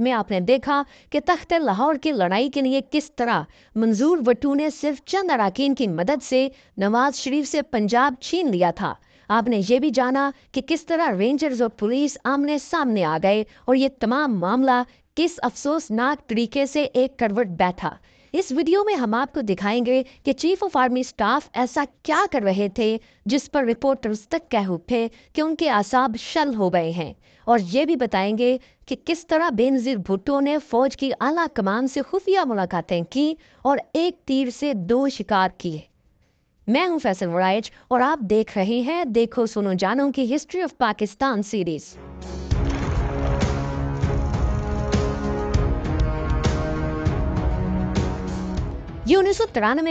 में आपने देखा कि तख्त लाहौर की लड़ाई के लिए किस तरह मंजूर वटू ने सिर्फ चंद अरकान की मदद से नवाज शरीफ से पंजाब छीन लिया था आपने ये भी जाना कि किस तरह रेंजर्स और पुलिस आमने सामने आ गए और ये तमाम मामला किस अफसोसनाक तरीके से एक करवट बैठा इस वीडियो में हम आपको दिखाएंगे कि चीफ ऑफ आर्मी स्टाफ ऐसा क्या कर रहे थे जिस पर रिपोर्टर्स तक कह उठे कि उनके आसाब शल हो गए हैं और ये भी बताएंगे कि किस तरह बेनजीर भुट्टो ने फौज की आला कमान से खुफिया मुलाकातें की और एक तीर से दो शिकार किए मैं हूं फैसल वराइज और आप देख रहे हैं देखो सुनो जानो की हिस्ट्री ऑफ पाकिस्तान सीरीज़ ये उन्नीस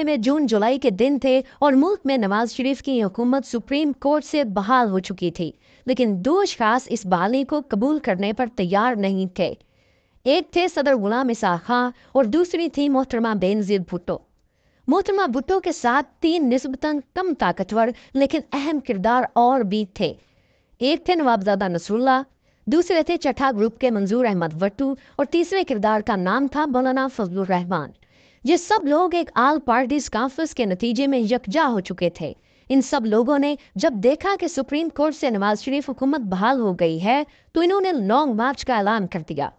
में जून जुलाई के दिन थे और मुल्क में नवाज शरीफ की हुकूमत सुप्रीम कोर्ट से बहाल हो चुकी थी लेकिन दो अशास इस बहाली को कबूल करने पर तैयार नहीं थे एक थे सदर गुलाम इसा खां और दूसरी थी मोहतरमा बेनजीर भुट्टो मोहतरमा भुट्टो के साथ तीन नस्बता कम ताकतवर लेकिन अहम किरदार और भी थे एक थे नवाबजादा नसरुल्ला दूसरे थे चटा ग्रुप के मंजूर अहमद भट्टू और तीसरे किरदार का नाम था मौलाना फजलुर रहमान ये सब लोग एक आल पार्टीज कॉन्फ्रेंस के नतीजे में यकजा हो चुके थे इन सब लोगों ने जब देखा कि सुप्रीम कोर्ट से नवाज शरीफ हुकूमत बहाल हो गई है तो इन्होंने लॉन्ग मार्च का ऐलान कर दिया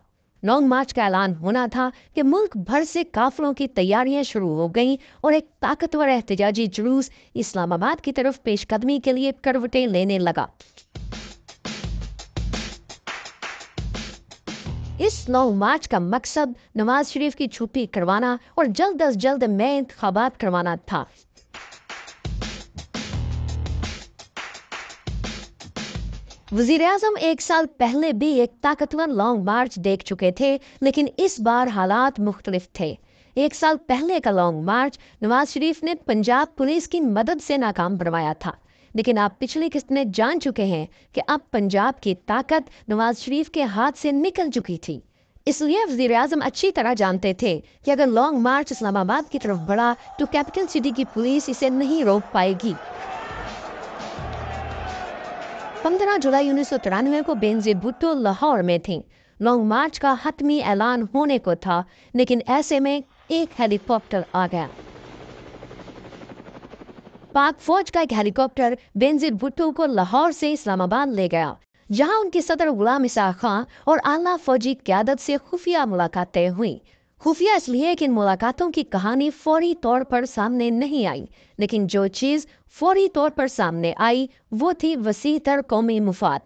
लॉन्ग मार्च का ऐलान होना था कि मुल्क भर से काफलों की तैयारियां शुरू हो गईं और एक ताकतवर एहतजाजी जुलूस इस्लामाबाद की तरफ पेशकदमी के लिए करवटें लेने लगा इस लॉन्ग मार्च का मकसद नवाज शरीफ की छुट्टी करवाना और जल्द अज जल्द नए इंतबात करवाना था वजीर अजम एक साल पहले भी एक ताकतवर लॉन्ग मार्च देख चुके थे लेकिन इस बार हालात मुख्तलिफ थे एक साल पहले का लॉन्ग मार्च नवाज शरीफ ने पंजाब पुलिस की मदद से नाकाम बनवाया था लेकिन आप पिछली किस्त में जान चुके हैं कि अब पंजाब की ताकत नवाज शरीफ के हाथ से निकल चुकी थी इसलिए वजीर आजम अच्छी तरह जानते थे कि अगर लॉन्ग मार्च इस्लामाबाद की तरफ बढ़ा तो कैपिटल सिटी की पुलिस इसे नहीं रोक पाएगी 15 जुलाई उन्नीस सौ तिरानवे को बेनजे भुट्टो लाहौर में थी लॉन्ग मार्च का हतमी ऐलान होने को था लेकिन ऐसे में एक हेलीकॉप्टर आ गया पाक फौज का एक हेलीकॉप्टर बेनजीर भुट्टो को लाहौर से इस्लामाबाद ले गया जहां उनके सदर गुलाम इसा खान और आला फौजी क्यादत से खुफिया मुलाकातें हुई खुफिया इसलिए कि इन मुलाकातों की कहानी फौरी तौर पर सामने नहीं आई लेकिन जो चीज़ फौरी तौर पर सामने आई वो थी वसी तर कौमी मुफाद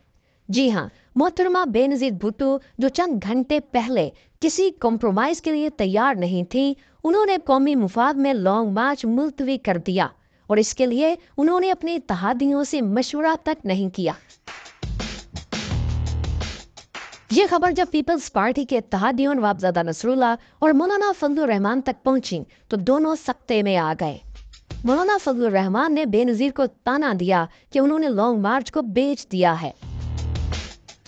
जी हाँ मोहतरमा बेनजीर भुट्टो जो चंद घंटे पहले किसी कॉम्प्रोमाइज़ के लिए तैयार नहीं थी उन्होंने कौमी मुफाद में लॉन्ग मार्च मुलतवी कर दिया और इसके लिए उन्होंने अपने तहादियों से मशवरा तक नहीं किया ये खबर जब पीपल्स पार्टी के तहादियों वाबजादा नसरुल्ला और मौलाना फजल रहमान तक पहुंची तो दोनों सख्ते में आ गए मौलाना फजल रहमान ने बेनजीर को ताना दिया कि उन्होंने लॉन्ग मार्च को बेच दिया है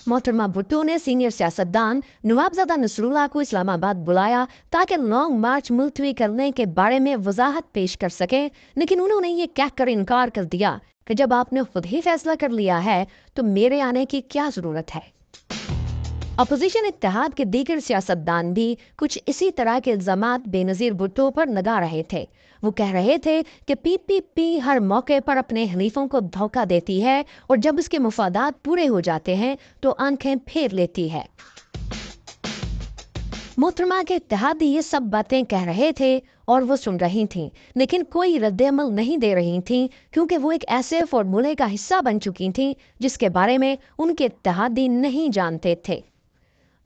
मोहतरमा भुट्टो ने सीनियर सियासतदान नवाबजादा नसरुल्ला को इस्लामाबाद बुलाया ताकि लॉन्ग मार्च मुलतवी करने के बारे में वजाहत पेश कर सके लेकिन उन्होंने ये कहकर इनकार कर दिया कि जब आपने खुद ही फैसला कर लिया है तो मेरे आने की क्या ज़रूरत है अपोजिशन इतिहाद के दीगर सियासतदान भी कुछ इसी तरह के इल्ज़ाम बेनज़ीर भुट्टो पर लगा रहे थे वो कह रहे थे कि पीपीपी हर मौके पर अपने हलीफों को धोखा देती है और जब उसके मुफादात पूरे हो जाते हैं तो आंखें फेर लेती है मोहतरमा के इतिहादी ये सब बातें कह रहे थे और वो सुन रही थीं लेकिन कोई रद्दमल नहीं दे रही थीं क्योंकि वो एक ऐसे फॉर्मूले का हिस्सा बन चुकी थीं जिसके बारे में उनके इतिहादी नहीं जानते थे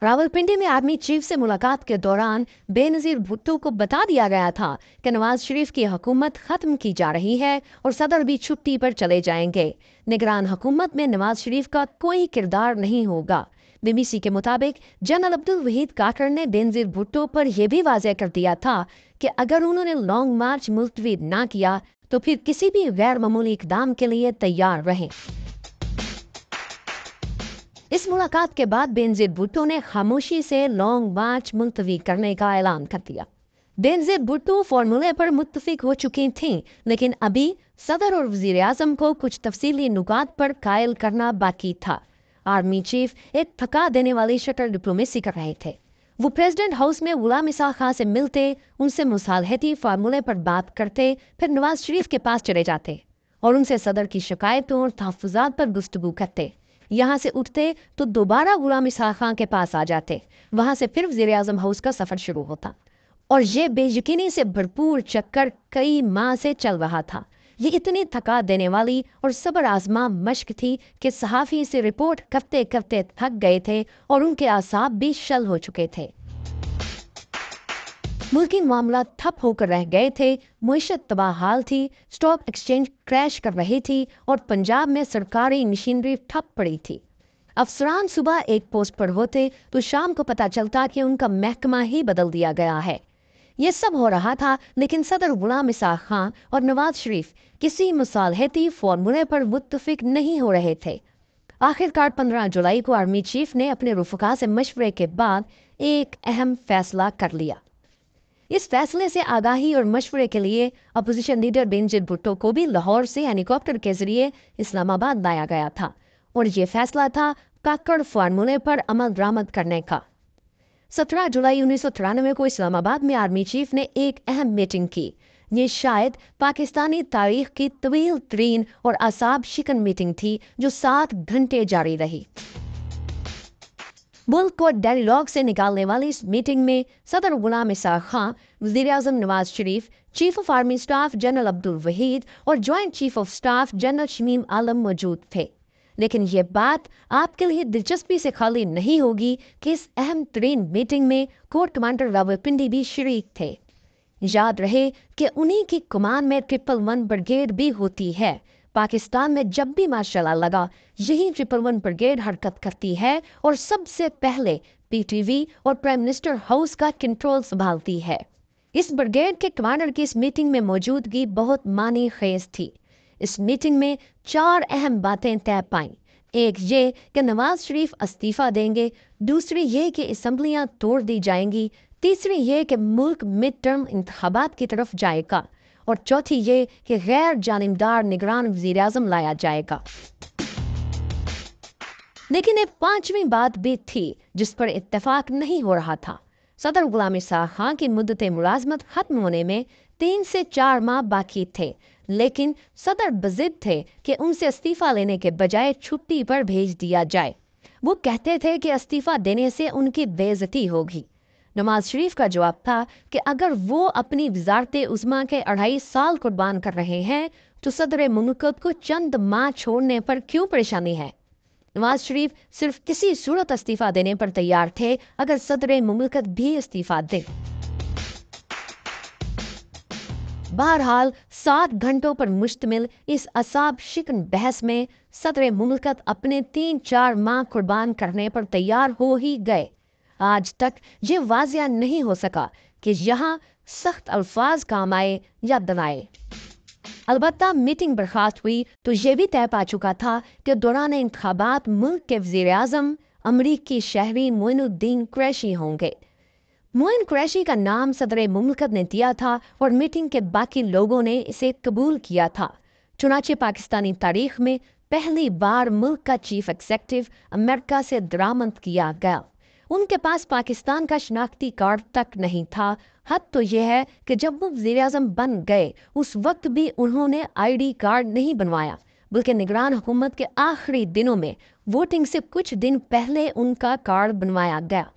रावलपिंडी में आर्मी चीफ से मुलाकात के दौरान बेनजीर भुट्टो को बता दिया गया था कि नवाज शरीफ की हुकूमत खत्म की जा रही है और सदर भी छुट्टी पर चले जाएंगे निगरान हुकूमत में नवाज शरीफ का कोई किरदार नहीं होगा बीबीसी के मुताबिक जनरल अब्दुल वहीद काकर ने बेनजीर भुट्टो पर यह भी वाजह कर दिया था कि अगर उन्होंने लॉन्ग मार्च मुलतवी ना किया तो फिर किसी भी गैर मामूली इकदाम के लिए तैयार रहें इस मुलाकात के बाद बेनजीर भुट्टो ने खामोशी से लॉन्ग मार्च मुलतवी करने का ऐलान कर दिया बेनजीर भुट्टो फार्मूले पर मुतफिक हो चुकी थीं लेकिन अभी सदर और वजीर आजम को कुछ तफसीली नुकात पर कायल करना बाकी था आर्मी चीफ एक थका देने वाली शटर डिप्लोमेसी कर रहे थे वो प्रेसिडेंट हाउस में गुलाम इसा खां से मिलते उनसे मुसालहती फार्मूले पर बात करते फिर नवाज शरीफ के पास चले जाते और उनसे सदर की शिकायतों और तहफात पर गुस्तगु करते यहाँ से उठते तो दोबारा गुलाम इसहा खां के पास आ जाते वहाँ से फिर वजीर अजम हाउस का सफ़र शुरू होता और ये बेयकनी से भरपूर चक्कर कई माह से चल रहा था ये इतनी थका देने वाली और सबर आजमा मश्क थी कि सहाफ़ी से रिपोर्ट करते करते थक गए थे और उनके आसाब भी शल हो चुके थे मुल्की मामला ठप होकर रह गए थे मीशत हाल थी स्टॉक एक्सचेंज क्रैश कर रही थी और पंजाब में सरकारी मशीनरी ठप पड़ी थी अफसरान सुबह एक पोस्ट पर होते तो शाम को पता चलता कि उनका महकमा ही बदल दिया गया है ये सब हो रहा था लेकिन सदर गुलाम इसाक खान और नवाज शरीफ किसी मुसालहती फार्मूले पर मुतफिक नहीं हो रहे थे आखिरकार 15 जुलाई को आर्मी चीफ ने अपने रुफका से मशवरे के बाद एक अहम फैसला कर लिया इस फैसले से आगाही और मशवरे के लिए अपोजिशन लीडर बेंजिन भुट्टो को भी लाहौर से हेलीकॉप्टर के जरिए इस्लामाबाद लाया गया था और ये फैसला था काकड़ फार्मूले पर अमल दरामद करने का सत्रह जुलाई उन्नीस को इस्लामाबाद में आर्मी चीफ ने एक अहम मीटिंग की ये शायद पाकिस्तानी तारीख की तवील तरीन और असाब शिकन मीटिंग थी जो सात घंटे जारी रही मुल्क को डायलॉग से निकालने वाली इस मीटिंग में सदर गुलाम इसा खां वजीर अजम Nawaz Sharif chief of army staff general Abdul Waheed और joint chief of staff general Shamim Alam मौजूद थे लेकिन ये बात आपके लिए दिलचस्पी से खाली नहीं होगी कि इस अहम तरीन मीटिंग में कोर कमांडर रावलपिंडी भी शरीक थे याद रहे कि उन्हीं की कमान में ट्रिपल वन ब्रिगेड भी होती है पाकिस्तान में जब भी माशाला लगा यही ट्रिपल वन ब्रिगेड हरकत करती है और सबसे पहले पीटीवी और प्राइम मिनिस्टर हाउस का कंट्रोल संभालती है इस ब्रिगेड के कमांडर की इस मीटिंग में मौजूदगी बहुत मानी खेज थी इस मीटिंग में चार अहम बातें तय पाई एक ये कि नवाज शरीफ इस्तीफा देंगे दूसरी ये कि इसम्बलियाँ तोड़ दी जाएंगी तीसरी ये कि मुल्क मिड टर्म इंतबात की तरफ जाएगा और चौथी ये कि गैर जानबदार निगरान वजीर अजम लाया जाएगा लेकिन एक पांचवी बात भी थी जिस पर इतफाक नहीं हो रहा था सदर गुलामी शाह खां की मुद्दत मुलाजमत खत्म होने में तीन से चार माह बाकी थे लेकिन सदर बजिद थे कि उनसे इस्तीफ़ा लेने के बजाय छुट्टी पर भेज दिया जाए वो कहते थे कि इस्तीफ़ा देने से उनकी बेजती होगी नवाज शरीफ का जवाब था कि अगर वो अपनी वजारत उजमा के अढ़ाई साल कुर्बान कर रहे हैं तो सदर मुमलकत को चंद माह छोड़ने पर क्यों परेशानी है नवाज शरीफ सिर्फ किसी सूरत इस्तीफ़ा देने पर तैयार थे अगर सदर मुमलकत भी इस्तीफ़ा दे बहरहाल सात घंटों पर मुश्तमिल इस असाब शिकन बहस में सदर मुमलकत अपने तीन चार माह कुर्बान करने पर तैयार हो ही गए आज तक ये वाजिया नहीं हो सका कि यहाँ सख्त अल्फाज काम आए या दबाए अलबत् मीटिंग बर्खास्त हुई तो ये भी तय पा चुका था कि दौरान इंतबात मुल्क के वजीर अजम अमरीकी शहरी मोइनुद्दीन क्रैशी होंगे मोइन क्रैशी का नाम सदर ममलकत ने दिया था और मीटिंग के बाकी लोगों ने इसे कबूल किया था चुनाचे पाकिस्तानी तारीख में पहली बार मुल्क का चीफ एग्जेक्टिव अमेरिका से दरामद किया गया उनके पास पाकिस्तान का शनाख्ती कार्ड तक नहीं था हद तो यह है कि जब वो वजी अजम बन गए उस वक्त भी उन्होंने आई डी कार्ड नहीं बनवाया बल्कि निगरान हुकूमत के आखिरी दिनों में वोटिंग से कुछ दिन पहले उनका कार्ड बनवाया गया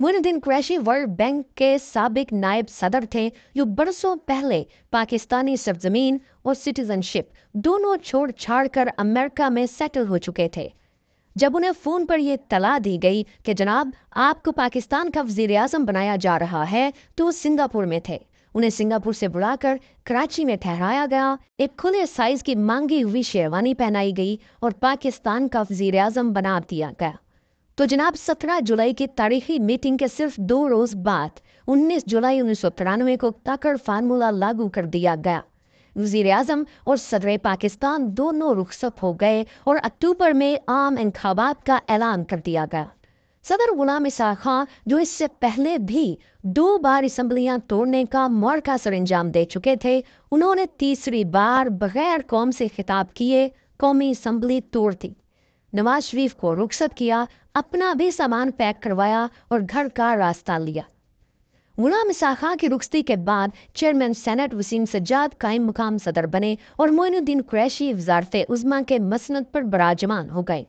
मोनुद्दीन क्रैशी वर्ल्ड बैंक के सबक नायब सदर थे जो बरसों पहले पाकिस्तानी सरजमीन और सिटीजनशिप दोनों छोड़ छाड़ कर अमेरिका में सेटल हो चुके थे जब उन्हें फ़ोन पर यह तला दी गई कि जनाब आपको पाकिस्तान का वजीर आजम बनाया जा रहा है तो वो सिंगापुर में थे उन्हें सिंगापुर से बुलाकर कराची में ठहराया गया एक खुले साइज की मांगी हुई शेरवानी पहनाई गई और पाकिस्तान का वजीर आजम बना दिया गया तो जनाब 17 जुलाई की तारीखी मीटिंग के सिर्फ दो रोज़ बाद 19 जुलाई उन्नीस को ताकर फार्मूला लागू कर दिया गया वजीर अजम और सदर पाकिस्तान दोनों रुखसत हो गए और अक्टूबर में आम इंतबात का ऐलान कर दिया गया सदर गुलाम इसा खां जो इससे पहले भी दो बार इसम्बलियां तोड़ने का मौका सर अंजाम दे चुके थे उन्होंने तीसरी बार बगैर कौम से खिताब किए कौमी इसम्बली तोड़ दी नवाज शरीफ को रुखसत किया अपना भी सामान पैक करवाया और घर का रास्ता लिया गुलाम इसा खां की रुखस्ती के बाद चेयरमैन सेनेट वसीम सज्जाद कायम मुकाम सदर बने और मोइनुद्दीन क्रैशी वजारत उजमा के मसनत पर बराजमान हो गए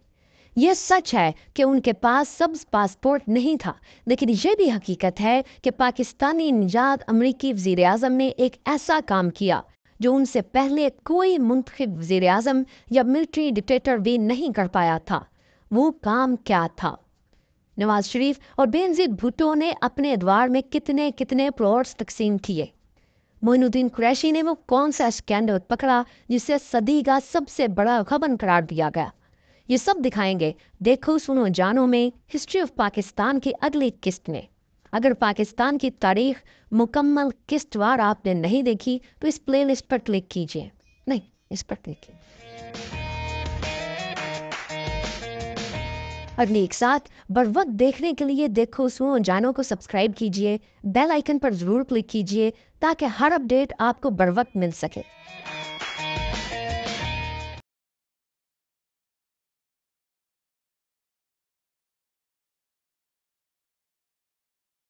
यह सच है कि उनके पास सब्ज पासपोर्ट नहीं था लेकिन यह भी हकीकत है कि पाकिस्तानी निजात अमरीकी वजीर अजम ने एक ऐसा काम किया जो उनसे पहले कोई मुंतब वजीर अजम या मिलिट्री डिक्टेटर भी नहीं कर पाया था वो काम क्या था नवाज शरीफ और बेनजीद भुट्टो ने अपने अदवार में कितने कितने प्लॉट्स तकसीम किए मोइनुद्दीन कुरैशी ने वो कौन सा स्कैंडल पकड़ा जिसे सदी का सबसे बड़ा खबन करार दिया गया ये सब दिखाएंगे देखो सुनो जानो में हिस्ट्री ऑफ पाकिस्तान की अगली किस्त में अगर पाकिस्तान की तारीख मुकम्मल किस्त वार आपने नहीं देखी तो इस प्लेलिस्ट पर क्लिक कीजिए नहीं इस पर क्लिक कीजिए अगली साथ बर वक्त देखने के लिए देखो सुनो जानो को सब्सक्राइब कीजिए बेल आइकन पर ज़रूर क्लिक कीजिए ताकि हर अपडेट आपको बर वक्त मिल सके